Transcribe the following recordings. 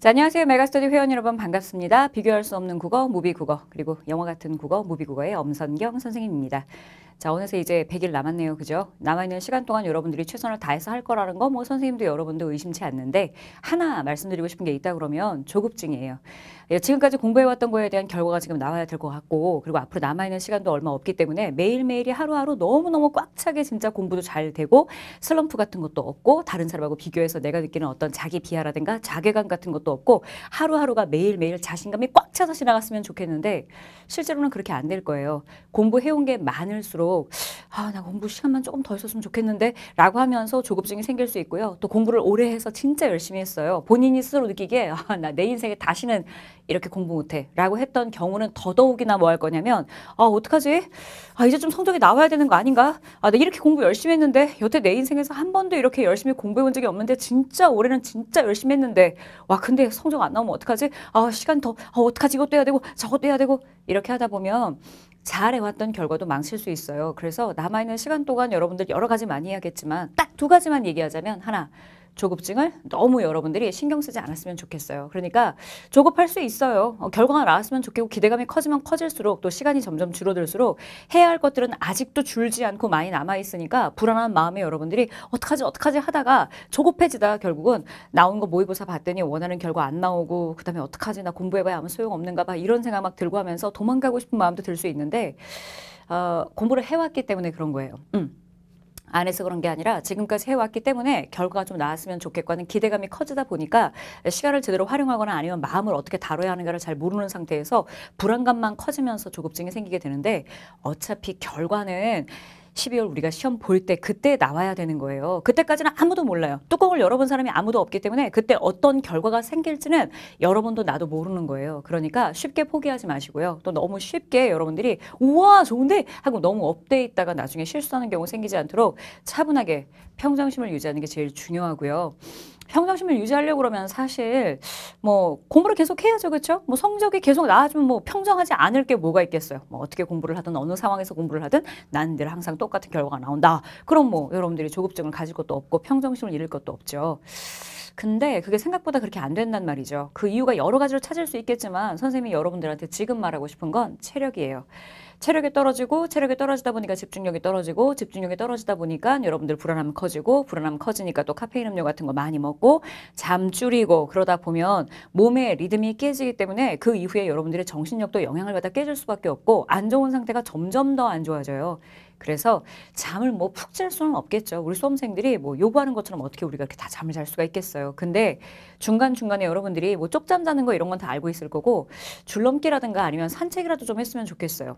자, 안녕하세요. 메가스터디 회원 여러분 반갑습니다. 비교할 수 없는 국어, 무비국어, 그리고 영어 같은 국어, 무비국어의 엄선경 선생님입니다. 자, 어느새 이제 100일 남았네요. 그죠? 남아있는 시간 동안 여러분들이 최선을 다해서 할 거라는 거 뭐 선생님도 여러분도 의심치 않는데 하나 말씀드리고 싶은 게 있다 그러면 조급증이에요. 예, 지금까지 공부해왔던 거에 대한 결과가 지금 나와야 될 것 같고 그리고 앞으로 남아있는 시간도 얼마 없기 때문에 매일매일이 하루하루 너무너무 꽉 차게 진짜 공부도 잘 되고 슬럼프 같은 것도 없고 다른 사람하고 비교해서 내가 느끼는 어떤 자기 비하라든가 자괴감 같은 것도 없고 하루하루가 매일매일 자신감이 꽉 차서 지나갔으면 좋겠는데 실제로는 그렇게 안 될 거예요. 공부해온 게 많을수록 계속 아, 나 공부 시간만 조금 더 있었으면 좋겠는데 라고 하면서 조급증이 생길 수 있고요. 또 공부를 오래 해서 진짜 열심히 했어요. 본인이 스스로 느끼기에 아, 나 내 인생에 다시는 이렇게 공부 못해 라고 했던 경우는 더더욱이나 뭐 할 거냐면 아, 어떡하지? 아, 이제 좀 성적이 나와야 되는 거 아닌가? 아, 나 이렇게 공부 열심히 했는데 여태 내 인생에서 한 번도 이렇게 열심히 공부해 본 적이 없는데 진짜 올해는 진짜 열심히 했는데 와, 근데 성적 안 나오면 어떡하지? 아, 시간 더, 아, 어떡하지? 이것도 해야 되고 저것도 해야 되고 이렇게 하다 보면 잘 해왔던 결과도 망칠 수 있어요. 그래서 남아있는 시간 동안 여러분들 여러 가지 많이 해야겠지만 딱 두 가지만 얘기하자면 하나 조급증을 너무 여러분들이 신경 쓰지 않았으면 좋겠어요. 그러니까 조급할 수 있어요. 어, 결과가 나왔으면 좋겠고 기대감이 커지면 커질수록 또 시간이 점점 줄어들수록 해야 할 것들은 아직도 줄지 않고 많이 남아 있으니까 불안한 마음에 여러분들이 어떡하지 어떡하지 하다가 조급해지다 결국은 나온 거 모의고사 봤더니 원하는 결과 안 나오고 그다음에 어떡하지 나 공부해봐야 아무 소용 없는가 봐 이런 생각 막 들고 하면서 도망가고 싶은 마음도 들 수 있는데 어, 공부를 해왔기 때문에 그런 거예요. 음. 안 해서 그런 게 아니라 지금까지 해왔기 때문에 결과가 좀 나왔으면 좋겠고 하는 기대감이 커지다 보니까 시간을 제대로 활용하거나 아니면 마음을 어떻게 다뤄야 하는가를 잘 모르는 상태에서 불안감만 커지면서 조급증이 생기게 되는데 어차피 결과는 12월 우리가 시험 볼 때 그때 나와야 되는 거예요. 그때까지는 아무도 몰라요. 뚜껑을 열어본 사람이 아무도 없기 때문에 그때 어떤 결과가 생길지는 여러분도 나도 모르는 거예요. 그러니까 쉽게 포기하지 마시고요. 또 너무 쉽게 여러분들이 우와 좋은데 하고 너무 업돼 있다가 나중에 실수하는 경우 생기지 않도록 차분하게 평정심을 유지하는 게 제일 중요하고요. 평정심을 유지하려고 그러면 사실 뭐 공부를 계속 해야죠. 그렇죠? 뭐 성적이 계속 나아지면 뭐 평정하지 않을 게 뭐가 있겠어요. 뭐 어떻게 공부를 하든 어느 상황에서 공부를 하든 난 늘 항상 또 똑같은 결과가 나온다. 그럼 뭐 여러분들이 조급증을 가질 것도 없고 평정심을 잃을 것도 없죠. 근데 그게 생각보다 그렇게 안 된단 말이죠. 그 이유가 여러 가지로 찾을 수 있겠지만 선생님이 여러분들한테 지금 말하고 싶은 건 체력이에요. 체력이 떨어지고 체력이 떨어지다 보니까 집중력이 떨어지고 집중력이 떨어지다 보니까 여러분들 불안함 커지고 불안함 커지니까 또 카페인 음료 같은 거 많이 먹고 잠 줄이고 그러다 보면 몸의 리듬이 깨지기 때문에 그 이후에 여러분들의 정신력도 영향을 받아 깨질 수밖에 없고 안 좋은 상태가 점점 더 안 좋아져요. 그래서 잠을 뭐 푹 잘 수는 없겠죠. 우리 수험생들이 뭐 요구하는 것처럼 어떻게 우리가 이렇게 다 잠을 잘 수가 있겠어요. 근데 중간중간에 여러분들이 뭐 쪽잠 자는 거 이런 건 다 알고 있을 거고 줄넘기라든가 아니면 산책이라도 좀 했으면 좋겠어요.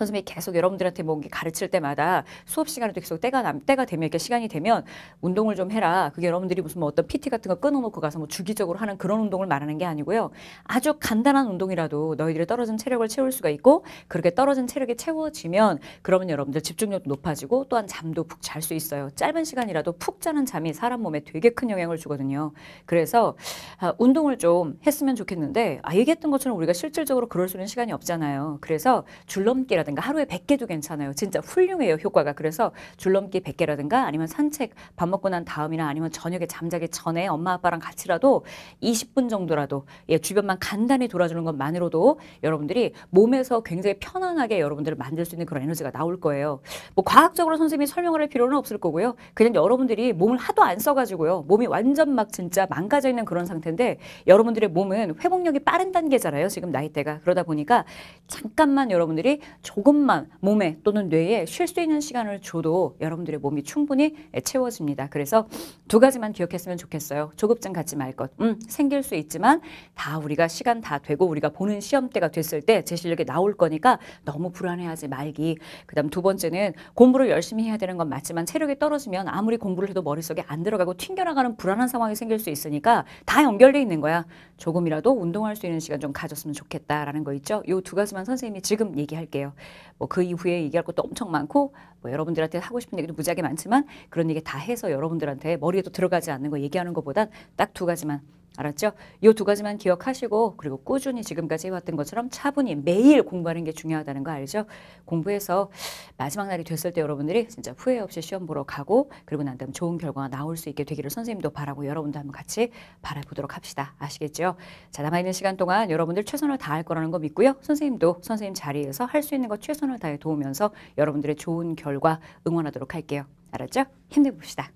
선생님이 계속 여러분들한테 뭔 뭐 가르칠 가 때마다 수업 시간에도 계속 때가 남 때가 되면 이렇게 시간이 되면 운동을 좀 해라. 그게 여러분들이 무슨 뭐 어떤 PT 같은 거 끊어놓고 가서 뭐 주기적으로 하는 그런 운동을 말하는 게 아니고요. 아주 간단한 운동이라도 너희들이 떨어진 체력을 채울 수가 있고 그렇게 떨어진 체력이 채워지면 그러면 여러분들 집중력도 높아지고 또한 잠도 푹 잘 수 있어요. 짧은 시간이라도 푹 자는 잠이 사람 몸에 되게 큰 영향을 주거든요. 그래서 아, 운동을 좀 했으면 좋겠는데 아 얘기했던 것처럼 우리가 실질적으로 그럴 수 있는 시간이 없잖아요. 그래서 줄넘기라든 100개라든가 하루에 100개도 괜찮아요. 진짜 훌륭해요, 효과가. 그래서 줄넘기 100개라든가 아니면 산책 밥 먹고 난 다음이나 아니면 저녁에 잠자기 전에 엄마 아빠랑 같이라도 20분 정도라도 예, 주변만 간단히 돌아주는 것만으로도 여러분들이 몸에서 굉장히 편안하게 여러분들을 만들 수 있는 그런 에너지가 나올 거예요. 뭐 과학적으로 선생님이 설명을 할 필요는 없을 거고요. 그냥 여러분들이 몸을 하도 안 써가지고요. 몸이 완전 막 진짜 망가져 있는 그런 상태인데 여러분들의 몸은 회복력이 빠른 단계잖아요. 지금 나이대가. 그러다 보니까 잠깐만 여러분들이 조 조금만 몸에 또는 뇌에 쉴 수 있는 시간을 줘도 여러분들의 몸이 충분히 예, 채워집니다. 그래서 두 가지만 기억했으면 좋겠어요. 조급증 갖지 말 것. 음, 생길 수 있지만 다 우리가 시간 다 되고 우리가 보는 시험때가 됐을 때 제 실력이 나올 거니까 너무 불안해하지 말기. 그다음 두 번째는 공부를 열심히 해야 되는 건 맞지만 체력이 떨어지면 아무리 공부를 해도 머릿속에 안 들어가고 튕겨나가는 불안한 상황이 생길 수 있으니까 다 연결돼 있는 거야. 조금이라도 운동할 수 있는 시간 좀 가졌으면 좋겠다라는 거 있죠. 요 두 가지만 선생님이 지금 얘기할게요. 뭐그 이후에 얘기할 것도 엄청 많고 뭐 여러분들한테 하고 싶은 얘기도 무지하게 많지만 그런 얘기 다 해서 여러분들한테 머리에도 들어가지 않는 거 얘기하는 것보다 딱 두 가지만 알았죠? 이 두 가지만 기억하시고 그리고 꾸준히 지금까지 해왔던 것처럼 차분히 매일 공부하는 게 중요하다는 거 알죠? 공부해서 마지막 날이 됐을 때 여러분들이 진짜 후회 없이 시험 보러 가고 그리고 난 다음 좋은 결과가 나올 수 있게 되기를 선생님도 바라고 여러분도 한번 같이 바라보도록 합시다. 아시겠죠? 자 남아있는 시간 동안 여러분들 최선을 다할 거라는 거 믿고요. 선생님도 선생님 자리에서 할 수 있는 것 최선을 다해 도우면서 여러분들의 좋은 결과 응원하도록 할게요. 알았죠? 힘내봅시다.